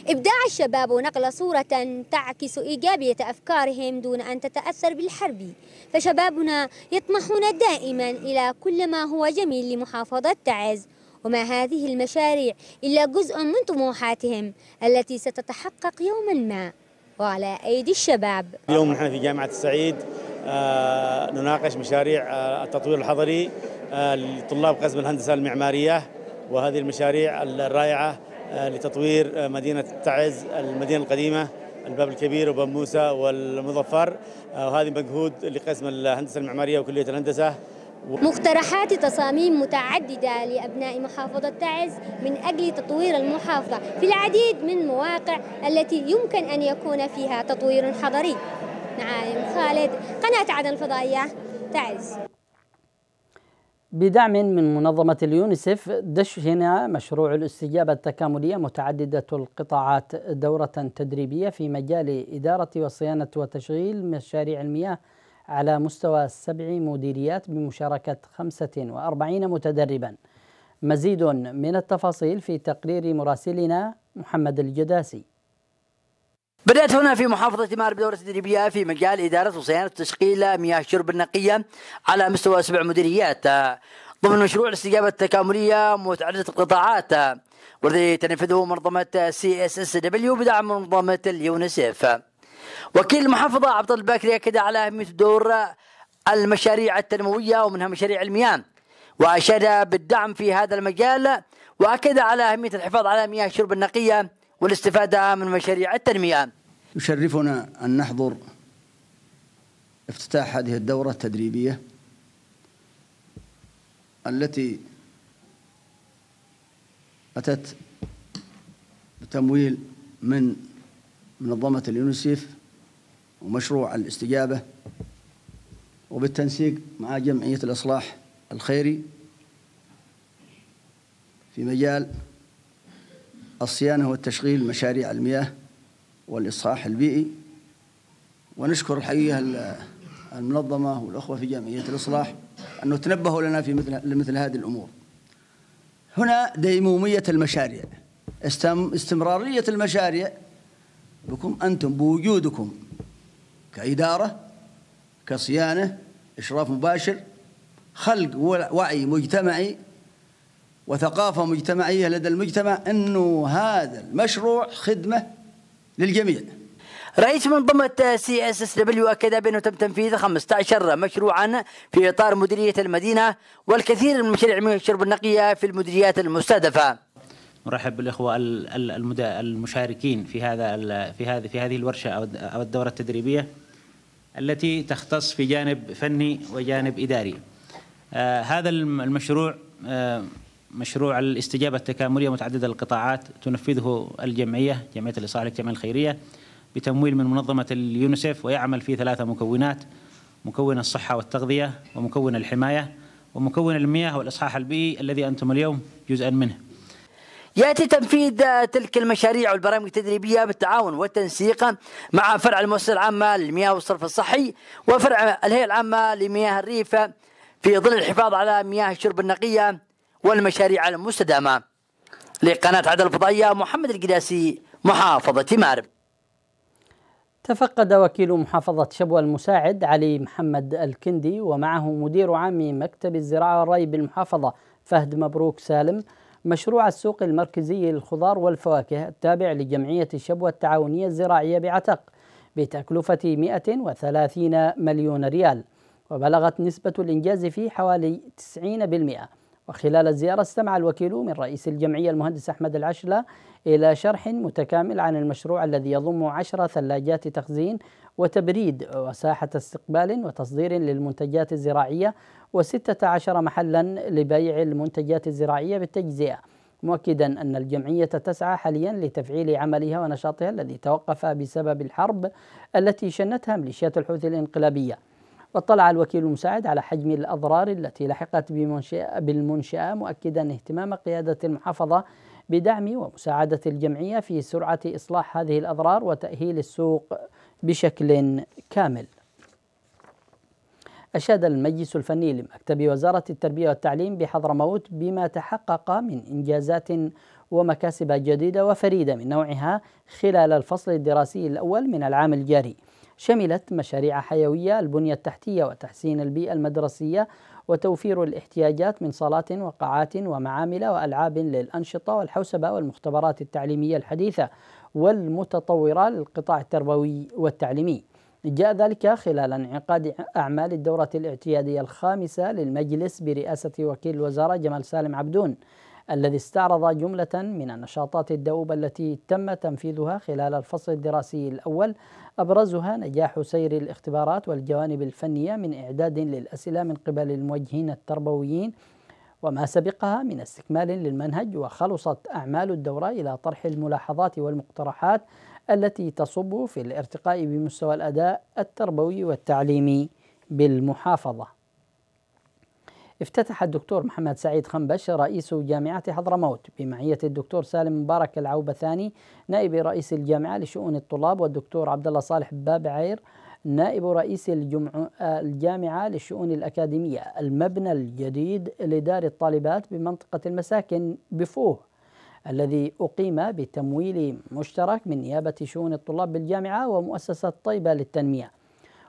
إبداع الشباب ونقل صورة تعكس إيجابية أفكارهم دون أن تتأثر بالحرب فشبابنا يطمحون دائما إلى كل ما هو جميل لمحافظة تعز وما هذه المشاريع إلا جزء من طموحاتهم التي ستتحقق يوما ما وعلى أيدي الشباب اليوم نحن في جامعة السعيد آه، نناقش مشاريع آه، التطوير الحضري آه، لطلاب قسم الهندسة المعمارية وهذه المشاريع الرائعة آه، لتطوير آه، مدينة تعز المدينة القديمة الباب الكبير وباب موسى والمظفر آه، وهذه مجهود لقسم الهندسة المعمارية وكلية الهندسة مقترحات تصاميم متعددة لأبناء محافظة تعز من أجل تطوير المحافظة في العديد من المواقع التي يمكن أن يكون فيها تطوير حضري نعم خالد قناة عدن الفضائية تعز بدعم من منظمة اليونيسف دشن مشروع الاستجابة التكاملية متعددة القطاعات دورة تدريبية في مجال إدارة وصيانة وتشغيل مشاريع المياه على مستوى سبع مديريات بمشاركة 45 متدربا مزيد من التفاصيل في تقرير مراسلنا محمد الجداسي بدأت هنا في محافظة مار بدورة تدريبية في مجال إدارة وصيانة تشغيل مياه الشرب النقية على مستوى سبع مديريات ضمن مشروع الاستجابة التكاملية متعددة القطاعات والذي تنفذه منظمة سي اس اس دبليو بدعم منظمة اليونسيف وكيل المحافظة عبد الباكر أكد على أهمية دور المشاريع التنموية ومنها مشاريع المياه وأشاد بالدعم في هذا المجال وأكد على أهمية الحفاظ على مياه الشرب النقية والاستفادة من مشاريع التنمية يشرفنا أن نحضر افتتاح هذه الدورة التدريبية التي أتت بتمويل من منظمة اليونسيف ومشروع الاستجابة وبالتنسيق مع جمعية الإصلاح الخيري في مجال الصيانة والتشغيل مشاريع المياه والإصلاح البيئي ونشكر الحقيقة المنظمة والأخوة في جمعية الإصلاح أنه تنبهوا لنا في مثل لمثل هذه الأمور هنا ديمومية المشاريع استمرارية المشاريع بكم أنتم بوجودكم كإدارة كصيانة إشراف مباشر خلق وعي مجتمعي وثقافة مجتمعية لدى المجتمع أنه هذا المشروع خدمة للجميع رئيس منظمة سي اس اس دبليو أكد بأنه تم تنفيذ 15 مشروعا في إطار مديرية المدينة والكثير من مشاريع المياه الشرب النقية في المديريات المستهدفة. نرحب بالإخوة المشاركين في هذا في هذه في هذه الورشة أو الدورة التدريبية التي تختص في جانب فني وجانب إداري. آه، هذا المشروع آه، مشروع الاستجابة التكاملية متعددة القطاعات تنفذه الجمعية جمعية الإصلاح الاجتماعي الخيرية بتمويل من منظمة اليونسيف ويعمل في ثلاثة مكونات مكون الصحة والتغذية ومكون الحماية ومكون المياه والإصحاح البيئي الذي أنتم اليوم جزءا منه ياتي تنفيذ تلك المشاريع والبرامج التدريبيه بالتعاون والتنسيق مع فرع المؤسسه العامه للمياه والصرف الصحي وفرع الهيئه العامه لمياه الريف في ظل الحفاظ على مياه الشرب النقيه والمشاريع المستدامة لقناة عدل الفضائية محمد القداسي محافظة مارب تفقد وكيل محافظة شبوة المساعد علي محمد الكندي ومعه مدير عام مكتب الزراعة والري بالمحافظة فهد مبروك سالم مشروع السوق المركزي للخضار والفواكه التابع لجمعية شبوة التعاونية الزراعية بعتق بتكلفة 130 مليون ريال وبلغت نسبة الإنجاز فيه حوالي 90% وخلال الزيارة استمع الوكيل من رئيس الجمعية المهندس أحمد العشلة إلى شرح متكامل عن المشروع الذي يضم عشر ثلاجات تخزين وتبريد وساحة استقبال وتصدير للمنتجات الزراعية وستة عشر محلا لبيع المنتجات الزراعية بالتجزئة مؤكدا أن الجمعية تسعى حاليا لتفعيل عملها ونشاطها الذي توقف بسبب الحرب التي شنتها ميليشيات الحوثي الانقلابية واطلع الوكيل المساعد على حجم الأضرار التي لحقت بالمنشأة مؤكدا اهتمام قيادة المحافظة بدعم ومساعدة الجمعية في سرعة إصلاح هذه الأضرار وتأهيل السوق بشكل كامل. أشاد المجلس الفني لمكتب وزارة التربية والتعليم بحضرموت بما تحقق من إنجازات ومكاسب جديدة وفريدة من نوعها خلال الفصل الدراسي الأول من العام الجاري شملت مشاريع حيوية البنية التحتية وتحسين البيئة المدرسية وتوفير الاحتياجات من صالات وقاعات ومعامل والعاب للانشطه والحوسبه والمختبرات التعليميه الحديثه والمتطوره للقطاع التربوي والتعليمي. جاء ذلك خلال انعقاد اعمال الدوره الاعتياديه الخامسه للمجلس برئاسه وكيل الوزاره جمال سالم عبدون الذي استعرض جملة من النشاطات الدؤوبة التي تم تنفيذها خلال الفصل الدراسي الأول أبرزها نجاح سير الاختبارات والجوانب الفنية من إعداد للأسئلة من قبل الموجهين التربويين وما سبقها من استكمال للمنهج وخلصت أعمال الدورة إلى طرح الملاحظات والمقترحات التي تصب في الارتقاء بمستوى الأداء التربوي والتعليمي بالمحافظة افتتح الدكتور محمد سعيد خنبش رئيس جامعة حضرموت بمعية الدكتور سالم مبارك العوبة ثاني نائب رئيس الجامعة لشؤون الطلاب والدكتور عبد الله صالح بابعير نائب رئيس آه، الجامعة للشؤون الأكاديمية المبنى الجديد لدار الطالبات بمنطقة المساكن بفوه الذي أقيم بتمويل مشترك من نيابة شؤون الطلاب بالجامعة ومؤسسة طيبة للتنمية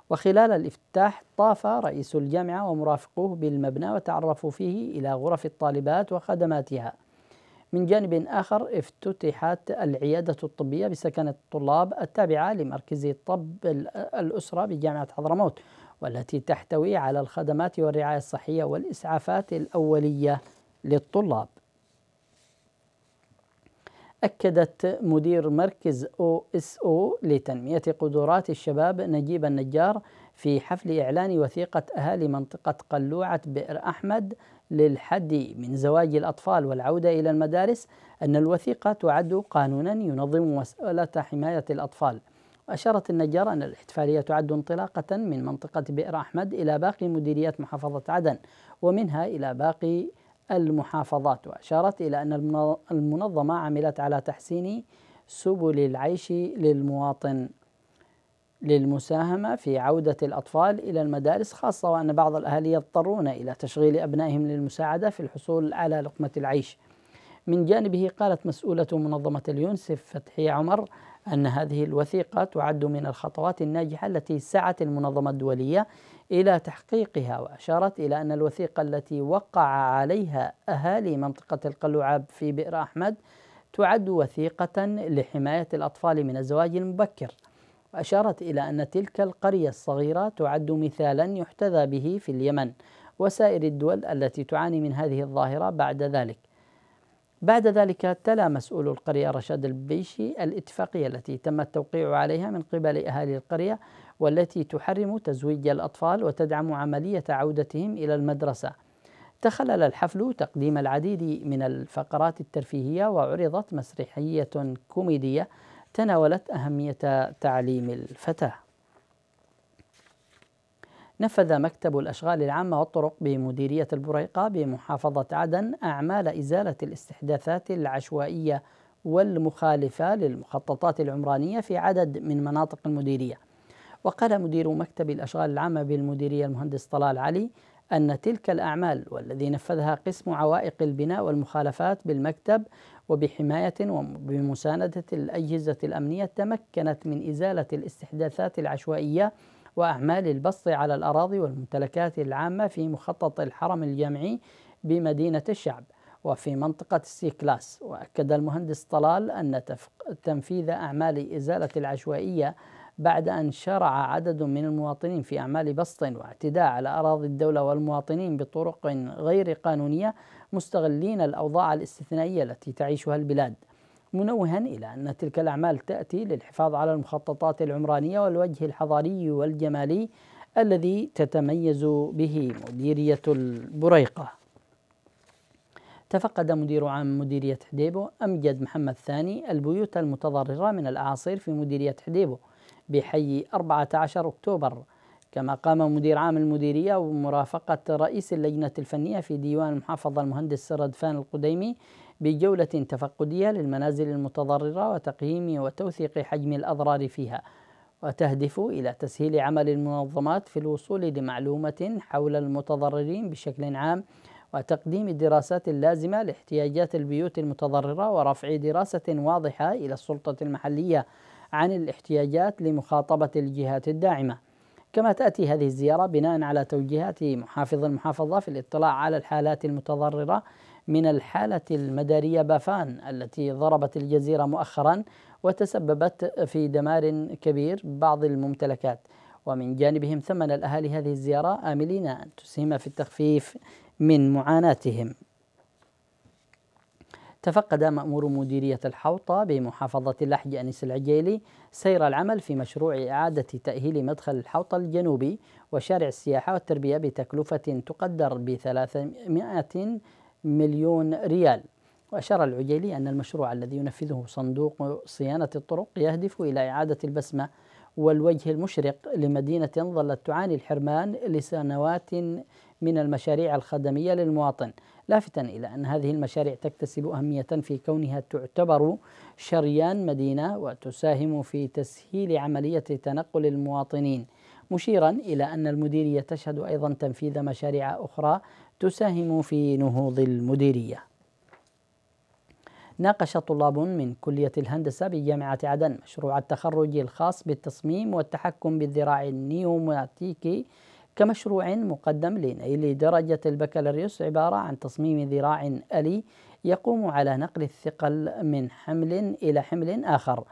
وخلال الافتتاح طاف رئيس الجامعة ومرافقوه بالمبنى وتعرفوا فيه إلى غرف الطالبات وخدماتها من جانب آخر افتتحت العيادة الطبية بسكن الطلاب التابعة لمركز طب الأسرة بجامعة حضرموت والتي تحتوي على الخدمات والرعاية الصحية والإسعافات الأولية للطلاب أكدت مدير مركز أو إس أو لتنمية قدرات الشباب نجيب النجار في حفل إعلان وثيقة أهالي منطقة قلوعة بئر أحمد للحد من زواج الأطفال والعودة إلى المدارس أن الوثيقة تعد قانونا ينظم مسألة حماية الأطفال أشارت النجار أن الاحتفالية تعد انطلاقة من منطقة بئر أحمد إلى باقي مديريات محافظة عدن ومنها إلى باقي المحافظات وأشارت إلى أن المنظمة عملت على تحسين سبل العيش للمواطن للمساهمة في عودة الأطفال إلى المدارس خاصة وأن بعض الأهالي يضطرون إلى تشغيل أبنائهم للمساعدة في الحصول على لقمة العيش. من جانبه قالت مسؤولة منظمة اليونسف فتحي عمر أن هذه الوثيقة تعد من الخطوات الناجحة التي سعت المنظمة الدولية الى تحقيقها واشارت الى ان الوثيقه التي وقع عليها اهالي منطقه القلعاب في بئر احمد تعد وثيقه لحمايه الاطفال من الزواج المبكر واشارت الى ان تلك القريه الصغيره تعد مثالا يحتذى به في اليمن وسائر الدول التي تعاني من هذه الظاهره بعد ذلك بعد ذلك تلا مسؤول القرية رشاد البيشي الاتفاقية التي تم التوقيع عليها من قبل أهالي القرية والتي تحرم تزويج الأطفال وتدعم عملية عودتهم إلى المدرسة تخلل الحفل تقديم العديد من الفقرات الترفيهية وعرضت مسرحية كوميدية تناولت أهمية تعليم الفتاة نفذ مكتب الأشغال العامة والطرق بمديرية البريقة بمحافظة عدن أعمال إزالة الاستحداثات العشوائية والمخالفة للمخططات العمرانية في عدد من مناطق المديرية وقال مدير مكتب الأشغال العامة بالمديرية المهندس طلال علي أن تلك الأعمال والذي نفذها قسم عوائق البناء والمخالفات بالمكتب وبحماية وبمساندة الأجهزة الأمنية تمكنت من إزالة الاستحداثات العشوائية وأعمال البسط على الأراضي والممتلكات العامة في مخطط الحرم الجامعي بمدينة الشعب وفي منطقة السي كلاس وأكد المهندس طلال أن تنفيذ أعمال إزالة العشوائية بعد أن شرع عدد من المواطنين في أعمال بسط واعتداء على أراضي الدولة والمواطنين بطرق غير قانونية مستغلين الأوضاع الاستثنائية التي تعيشها البلاد منوها إلى أن تلك الأعمال تأتي للحفاظ على المخططات العمرانية والوجه الحضاري والجمالي الذي تتميز به مديرية البريقة تفقد مدير عام مديرية حديبو أمجد محمد ثاني البيوت المتضررة من الأعاصير في مديرية حديبو بحي 14 أكتوبر كما قام مدير عام المديرية ومرافقة رئيس اللجنة الفنية في ديوان المحافظة المهندس ردفان القديمي بجولة تفقدية للمنازل المتضررة وتقييم وتوثيق حجم الأضرار فيها وتهدف إلى تسهيل عمل المنظمات في الوصول لمعلومة حول المتضررين بشكل عام وتقديم الدراسات اللازمة لاحتياجات البيوت المتضررة ورفع دراسة واضحة إلى السلطة المحلية عن الاحتياجات لمخاطبة الجهات الداعمة كما تأتي هذه الزيارة بناء على توجيهات محافظ المحافظة في الاطلاع على الحالات المتضررة من الحالة المدارية بافان التي ضربت الجزيرة مؤخرا وتسببت في دمار كبير بعض الممتلكات ومن جانبهم ثمن الأهالي هذه الزيارة آملين أن تسهم في التخفيف من معاناتهم تفقد مأمور مديرية الحوطة بمحافظة اللحج أنيس العجيلي سير العمل في مشروع إعادة تأهيل مدخل الحوطة الجنوبي وشارع السياحة والتربية بتكلفة تقدر ب 300 مليون ريال وأشار العجيلي أن المشروع الذي ينفذه صندوق صيانة الطرق يهدف إلى إعادة البسمة والوجه المشرق لمدينة ظلت تعاني الحرمان لسنوات من المشاريع الخدمية للمواطن لافتا إلى أن هذه المشاريع تكتسب أهمية في كونها تعتبر شريان مدينة وتساهم في تسهيل عملية تنقل المواطنين مشيرا إلى أن المديرية تشهد أيضا تنفيذ مشاريع أخرى تساهم في نهوض المديرية ناقش طلاب من كلية الهندسة بجامعة عدن مشروع التخرج الخاص بالتصميم والتحكم بالذراع النيوماتيكي كمشروع مقدم لنيل درجة البكالوريوس عبارة عن تصميم ذراع ألي يقوم على نقل الثقل من حمل إلى حمل آخر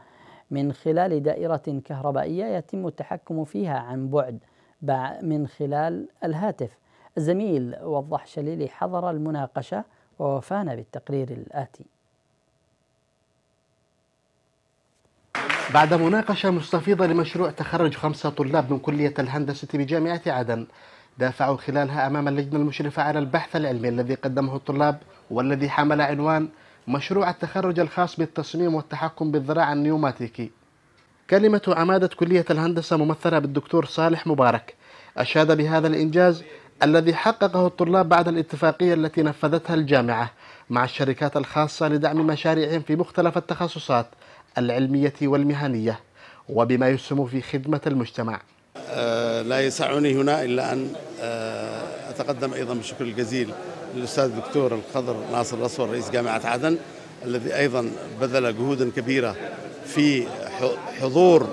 من خلال دائرة كهربائية يتم التحكم فيها عن بعد من خلال الهاتف الزميل وضح شليلي حضر المناقشة ووفانا بالتقرير الآتي بعد مناقشة مستفيضة لمشروع تخرج خمسة طلاب من كلية الهندسة بجامعة عدن دافعوا خلالها أمام اللجنة المشرفة على البحث العلمي الذي قدمه الطلاب والذي حمل عنوان مشروع التخرج الخاص بالتصميم والتحكم بالذراع النيوماتيكي كلمة عمادة كلية الهندسة ممثلة بالدكتور صالح مبارك أشاد بهذا الإنجاز الذي حققه الطلاب بعد الاتفاقية التي نفذتها الجامعة مع الشركات الخاصة لدعم مشاريعهم في مختلف التخصصات العلمية والمهنية وبما يسهم في خدمة المجتمع آه، لا يسعني هنا إلا أن آه، أتقدم أيضا بالشكر الجزيل للأستاذ الدكتور الخضر ناصر الأسور رئيس جامعة عدن الذي أيضا بذل جهودا كبيرة في حضور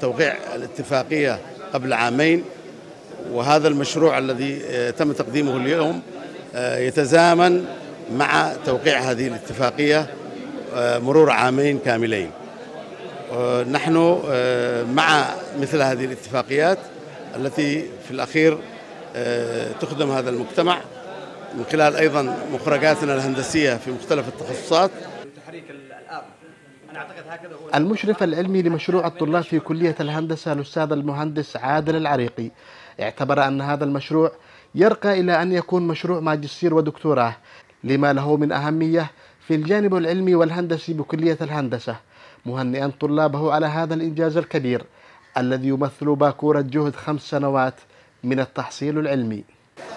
توقيع الاتفاقية قبل عامين وهذا المشروع الذي آه، تم تقديمه اليوم يتزامن مع توقيع هذه الاتفاقية مرور عامين كاملين آه، نحن آه، مع مثل هذه الاتفاقيات التي في الأخير آه، تخدم هذا المجتمع من خلال أيضا مخرجاتنا الهندسية في مختلف التخصصات المشرف العلمي لمشروع الطلاب في كلية الهندسة الأستاذ المهندس عادل العريقي اعتبر أن هذا المشروع يرقى إلى أن يكون مشروع ماجستير ودكتوراه لما له من أهمية في الجانب العلمي والهندسي بكلية الهندسة مهنئا طلابه على هذا الإنجاز الكبير الذي يمثل باكورة جهد خمس سنوات من التحصيل العلمي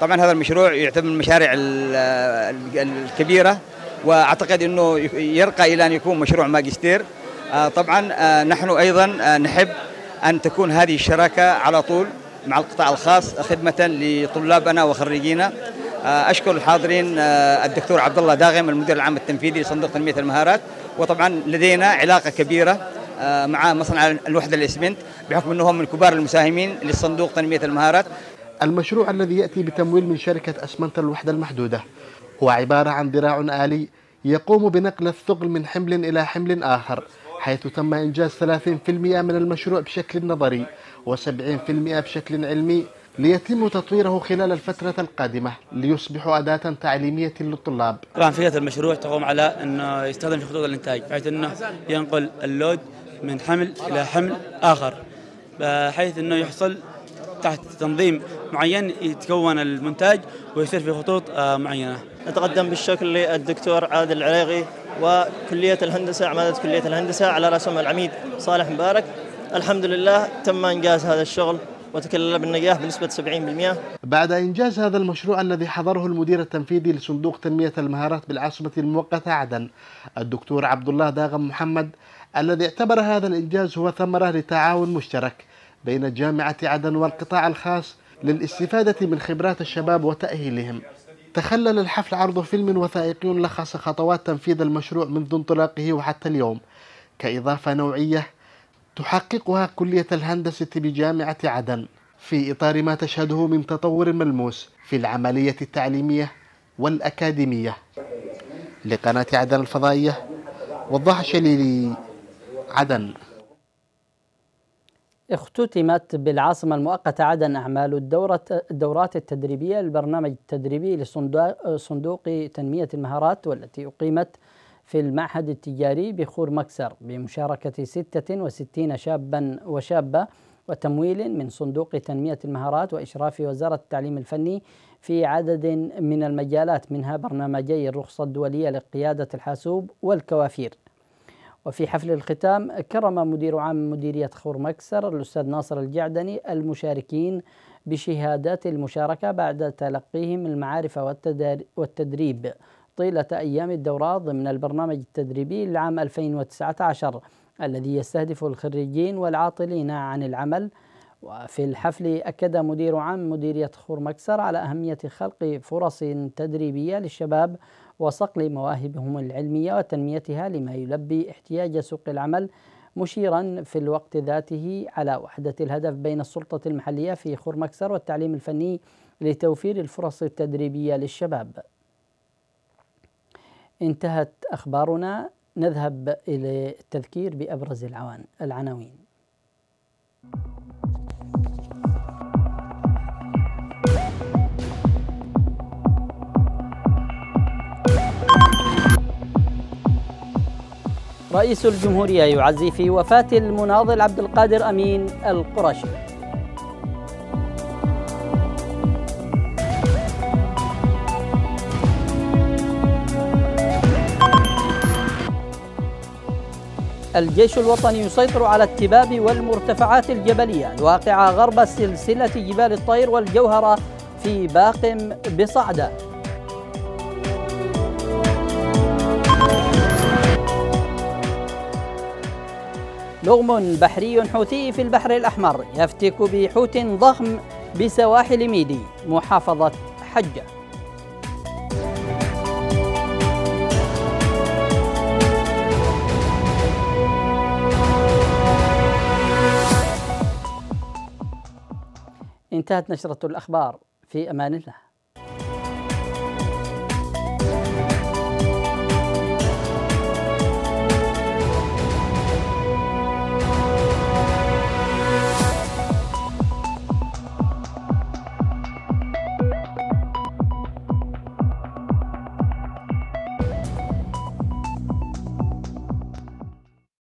طبعا هذا المشروع يعتبر من المشاريع الكبيرة وأعتقد أنه يرقى إلى أن يكون مشروع ماجستير آه، طبعا آه، نحن أيضا آه، نحب أن تكون هذه الشراكة على طول مع القطاع الخاص خدمة لطلابنا وخريجينا أشكر الحاضرين الدكتور عبد الله داغم المدير العام التنفيذي لصندوق تنمية المهارات وطبعا لدينا علاقه كبيره آه، مع مصنع الوحده الاسمنت بحكم انه هم من كبار المساهمين للصندوق تنميه المهارات. المشروع الذي ياتي بتمويل من شركه اسمنت الوحده المحدوده هو عباره عن ذراع الي يقوم بنقل الثقل من حمل الى حمل اخر حيث تم انجاز 30% من المشروع بشكل نظري و70% بشكل علمي ليتم تطويره خلال الفترة القادمة ليصبح أداة تعليمية للطلاب طبعا فكرة المشروع تقوم على أنه يستخدم في خطوط الإنتاج بحيث أنه ينقل اللود من حمل إلى حمل آخر بحيث أنه يحصل تحت تنظيم معين يتكون المونتاج ويصير في خطوط آه، معينة نتقدم بالشكل للدكتور عادل العريغي وكلية الهندسة عمادة كلية الهندسة على رأسهم العميد صالح مبارك الحمد لله تم إنجاز هذا الشغل وتكلل بالنجاح بنسبة 70% بعد إنجاز هذا المشروع الذي حضره المدير التنفيذي لصندوق تنمية المهارات بالعاصمة المؤقتة عدن الدكتور عبد الله داغم محمد الذي اعتبر هذا الإنجاز هو ثمرة لتعاون مشترك بين جامعة عدن والقطاع الخاص للاستفادة من خبرات الشباب وتأهيلهم تخلل الحفل عرض فيلم وثائقي لخص خطوات تنفيذ المشروع منذ انطلاقه وحتى اليوم كإضافة نوعية تحققها كلية الهندسة بجامعة عدن في إطار ما تشهده من تطور ملموس في العملية التعليمية والأكاديمية لقناة عدن الفضائية وضح شليلي عدن اختتمت بالعاصمة المؤقتة عدن أعمال الدورة الدورات التدريبية للبرنامج التدريبي لصندوق تنمية المهارات والتي أقيمت في المعهد التجاري بخور مكسر بمشاركة 66 شابا وشابة وتمويل من صندوق تنمية المهارات وإشراف وزارة التعليم الفني في عدد من المجالات منها برنامجي الرخصة الدولية لقيادة الحاسوب والكوافير وفي حفل الختام كرم مدير عام مديرية خور مكسر الأستاذ ناصر الجعدني المشاركين بشهادات المشاركة بعد تلقيهم المعارف والتدريب طيلة أيام الدورة ضمن البرنامج التدريبي لعام 2019 الذي يستهدف الخريجين والعاطلين عن العمل وفي الحفل أكد مدير عام مديرية خور مكسر على أهمية خلق فرص تدريبية للشباب وصقل مواهبهم العلمية وتنميتها لما يلبي احتياج سوق العمل مشيرا في الوقت ذاته على وحدة الهدف بين السلطة المحلية في خور مكسر والتعليم الفني لتوفير الفرص التدريبية للشباب انتهت أخبارنا نذهب إلى التذكير بأبرز العوان العناوين رئيس الجمهورية يعزي في وفاة المناضل عبد القادر أمين القرشي الجيش الوطني يسيطر على التباب والمرتفعات الجبلية الواقعة غرب سلسلة جبال الطير والجوهرة في باقم بصعدة لغم بحري حوثي في البحر الأحمر يفتك بحوت ضخم بسواحل ميدي محافظة حجة انتهت نشرة الأخبار في أمان الله